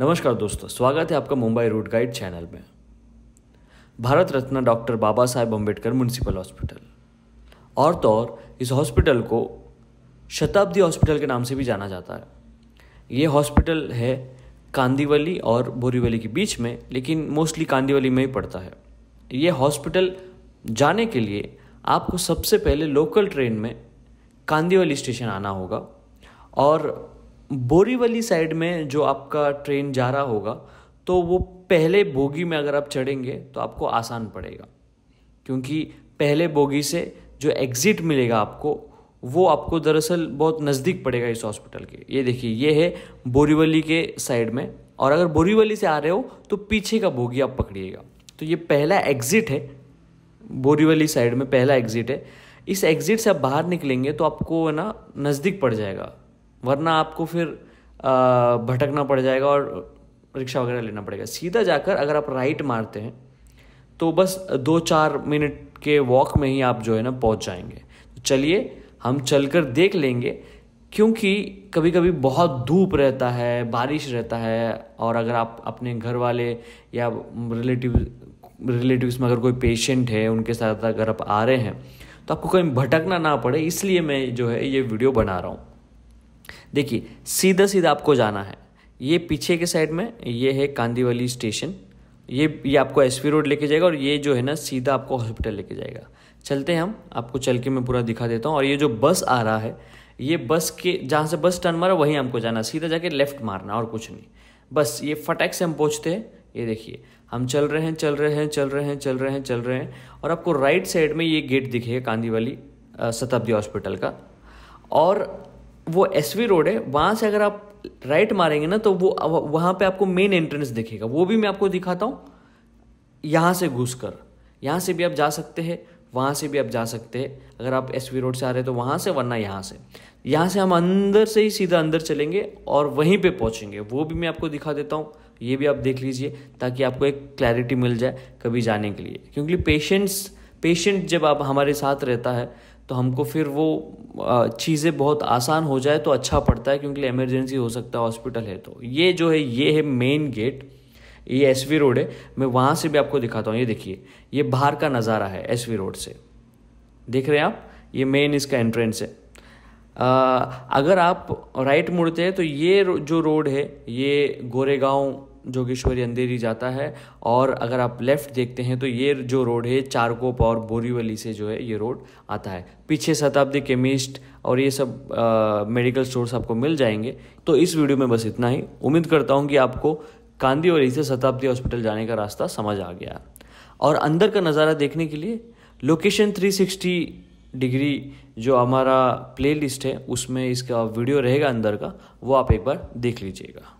नमस्कार दोस्तों स्वागत है आपका मुंबई रूट गाइड चैनल में Bharat Ratna doctor Baba Saheb Ambedkar municipal hospital और तो और इस हॉस्पिटल को शताब्दी हॉस्पिटल के नाम से भी जाना जाता है ये हॉस्पिटल है कांदीवली और बोरीवली के बीच में लेकिन मोस्टली कांदीवली में ही पड़ता है ये हॉस्पिटल जाने के लिए आपको सबसे पहले लोकल ट्रेन में कांदीवली स्टेशन आना होगा और बोरीवली साइड में जो आपका ट्रेन जा रहा होगा तो वो पहले बोगी में अगर आप चढ़ेंगे तो आपको आसान पड़ेगा क्योंकि पहले बोगी से जो एग्ज़िट मिलेगा आपको वो आपको दरअसल बहुत नज़दीक पड़ेगा इस हॉस्पिटल के ये देखिए ये है बोरीवली के साइड में और अगर बोरीवली से आ रहे हो तो पीछे का बोगी आप पकड़िएगा तो ये पहला एग्ज़िट है बोरीवली साइड में पहला एग्ज़िट है इस एग्ज़िट से आप बाहर निकलेंगे तो आपको है ना नज़दीक पड़ जाएगा वरना आपको फिर भटकना पड़ जाएगा और रिक्शा वगैरह लेना पड़ेगा सीधा जाकर अगर आप राइट मारते हैं तो बस दो चार मिनट के वॉक में ही आप जो है ना पहुंच जाएंगे तो चलिए हम चलकर देख लेंगे क्योंकि कभी कभी बहुत धूप रहता है बारिश रहता है और अगर आप अपने घर वाले या रिलेटिव रिलेटिव्स में अगर कोई पेशेंट है उनके साथ अगर आप आ रहे हैं तो आपको कहीं भटकना ना पड़े इसलिए मैं जो है ये वीडियो बना रहा हूँ देखिए सीधा सीधा आपको जाना है ये पीछे के साइड में ये है कांदीवली स्टेशन ये ये आपको एस रोड लेके जाएगा और ये जो है ना सीधा आपको हॉस्पिटल लेके जाएगा चलते हैं हम आपको चल के मैं पूरा दिखा देता हूँ और ये जो बस आ रहा है ये बस के जहाँ से बस टर्न मारा वहीं हमको जाना सीधा जाके लेफ्ट मारना और कुछ नहीं बस ये फटैक से हम पहुँचते हैं ये देखिए हम चल रहे हैं चल रहे हैं चल रहे हैं चल रहे हैं चल रहे हैं और आपको राइट साइड में ये गेट दिखेगा कांदीवली शताब्दी हॉस्पिटल का और वो एस वी रोड है वहाँ से अगर आप राइट मारेंगे ना तो वो वहाँ पे आपको मेन एंट्रेंस दिखेगा वो भी मैं आपको दिखाता हूँ यहाँ से घुस कर यहाँ से भी आप जा सकते हैं वहाँ से भी आप जा सकते हैं अगर आप एस वी रोड से आ रहे हैं तो वहाँ से वरना यहाँ से यहाँ से हम अंदर से ही सीधा अंदर चलेंगे और वहीं पे पहुँचेंगे वो भी मैं आपको दिखा देता हूँ ये भी आप देख लीजिए ताकि आपको एक क्लैरिटी मिल जाए कभी जाने के लिए क्योंकि पेशेंट्स पेशेंट जब आप हमारे साथ रहता है तो हमको फिर वो चीज़ें बहुत आसान हो जाए तो अच्छा पड़ता है क्योंकि इमरजेंसी हो सकता है हॉस्पिटल है तो ये जो है ये है मेन गेट ये एस वी रोड है मैं वहाँ से भी आपको दिखाता हूँ ये देखिए ये बाहर का नज़ारा है एस वी रोड से देख रहे हैं आप ये मेन इसका एंट्रेंस है आ, अगर आप राइट मुड़ते हैं तो ये जो रोड है ये गोरेगांव जोगेश्वरी अंधेरी जाता है और अगर आप लेफ़्ट देखते हैं तो ये जो रोड है चारकोप और बोरीवली से जो है ये रोड आता है पीछे शताब्दी केमिस्ट और ये सब आ, मेडिकल स्टोर्स आपको मिल जाएंगे तो इस वीडियो में बस इतना ही उम्मीद करता हूँ कि आपको कांदीवली से शताब्दी हॉस्पिटल जाने का रास्ता समझ आ गया और अंदर का नज़ारा देखने के लिए लोकेशन 360 डिग्री जो हमारा प्लेलिस्ट है उसमें इसका वीडियो रहेगा अंदर का वो आप एक बार देख लीजिएगा